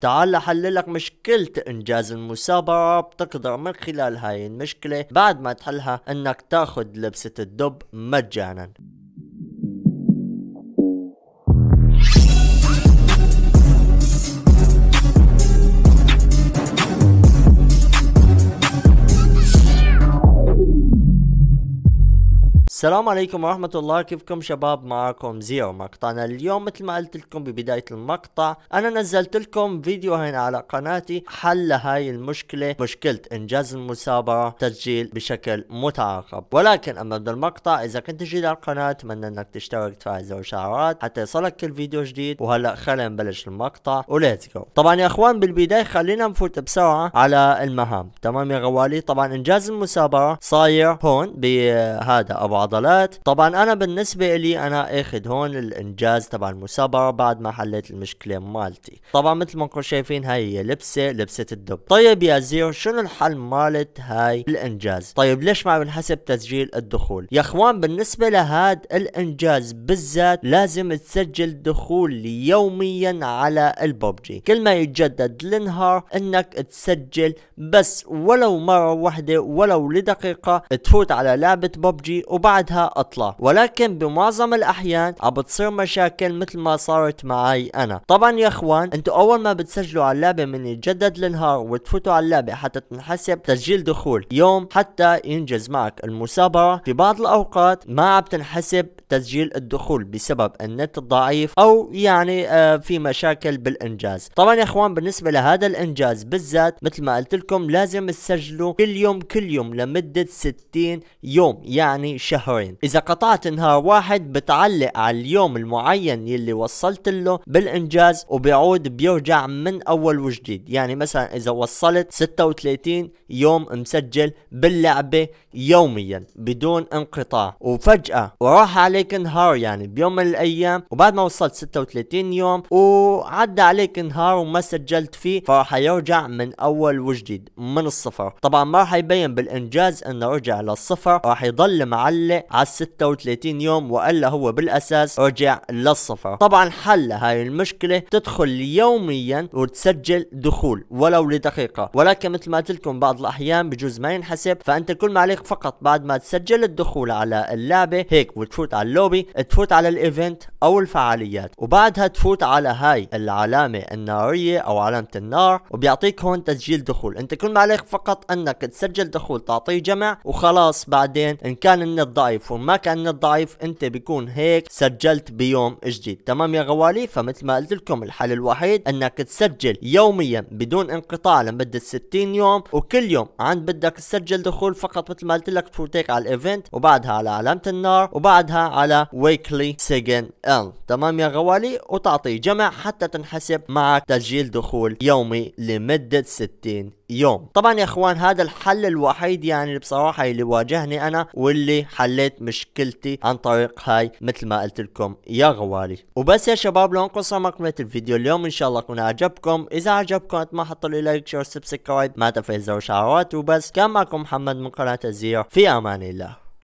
تعال احللك مشكلة إنجاز المسابقة بتقدر من خلال هاي المشكلة بعد ما تحلها إنك تاخد لبسة الدب مجانا السلام عليكم ورحمة الله كيفكم شباب معاكم زيرو مقطعنا اليوم مثل ما قلت لكم ببداية المقطع أنا نزلت لكم فيديو هنا على قناتي حل هاي المشكلة مشكلة إنجاز المسابقة تسجيل بشكل متعاقب ولكن أما بدأ المقطع إذا كنت جديد على القناة أتمنى أنك تشترك تفعل زر الشعارات حتى يصلك كل فيديو جديد وهلا خلينا نبلش المقطع وليتس جو طبعا يا إخوان بالبداية خلينا نفوت بسرعة على المهام تمام يا غوالي طبعا إنجاز المسابقة صاير هون بهذا أبو العضلات طبعا انا بالنسبة لي انا اخذ هون الانجاز تبع المسابرة بعد ما حليت المشكلة مالتي طبعا مثل ما انكم شايفين هاي هي لبسة لبسة الدب طيب يا زيرو شنو الحل مالت هاي الانجاز طيب ليش ما بنحسب تسجيل الدخول يا اخوان بالنسبة لهاد الانجاز بالذات لازم تسجل دخول يوميا على الببجي كل ما يتجدد لنهار انك تسجل بس ولو مرة واحدة ولو لدقيقة تفوت على لعبة ببجي وبعد بعدها اطلع ولكن بمعظم الاحيان عم بتصير مشاكل مثل ما صارت معي انا طبعا يا اخوان انتوا اول ما بتسجلوا على اللعبه من يتجدد النهار وتفوتوا على اللعبه حتى تنحسب تسجيل دخول يوم حتى ينجز معك المسابره في بعض الاوقات ما عم تنحسب تسجيل الدخول بسبب النت الضعيف او يعني آه في مشاكل بالانجاز طبعا يا اخوان بالنسبه لهذا الانجاز بالذات مثل ما قلت لكم لازم تسجلوا كل يوم كل يوم لمده 60 يوم يعني شهر الاخرين اذا قطعت نهار واحد بتعلق على اليوم المعين يلي وصلت له بالانجاز وبيعود بيرجع من اول وجديد يعني مثلا اذا وصلت 36 يوم مسجل باللعبة يوميا بدون انقطاع وفجأة وراح عليك نهار يعني بيوم من الايام وبعد ما وصلت 36 يوم وعد عليك نهار وما سجلت فيه فراح يرجع من اول وجديد من الصفر طبعا ما راح يبين بالانجاز انه رجع للصفر راح يضل معلق على 36 يوم وإلا هو بالأساس رجع للصفر طبعا حل هاي المشكلة تدخل يوميا وتسجل دخول ولو لدقيقة ولكن مثل ما قلت لكم بعض الأحيان بجوز ما ينحسب فأنت كل ما عليك فقط بعد ما تسجل الدخول على اللعبة هيك وتفوت على اللوبي تفوت على الايفنت أو الفعاليات وبعدها تفوت على هاي العلامة النارية أو علامة النار وبيعطيك هون تسجيل دخول أنت كل ما عليك فقط أنك تسجل دخول تعطيه جمع وخلاص بعدين إن كان النت ضعيف ضعيف وما كان ضعيف انت بيكون هيك سجلت بيوم جديد تمام يا غوالي فمثل ما قلت لكم الحل الوحيد انك تسجل يوميا بدون انقطاع لمدة 60 يوم وكل يوم عند بدك تسجل دخول فقط مثل ما قلت لك تفوتك على الايفنت وبعدها على علامة النار وبعدها على ويكلي سيجن ال تمام يا غوالي وتعطي جمع حتى تنحسب معك تسجيل دخول يومي لمدة 60 يوم طبعا يا اخوان هذا الحل الوحيد يعني بصراحة اللي واجهني انا واللي حل حليت مشكلتي عن طريق هاي مثل ما قلت لكم يا غوالي وبس يا شباب لو انقصها مقمة الفيديو اليوم ان شاء الله يكون عجبكم اذا عجبكم ما حطوا لي لايك شير سبسكرايب ما تنفذوا شعارات وبس كان معكم محمد من قناة الزيرو في امان الله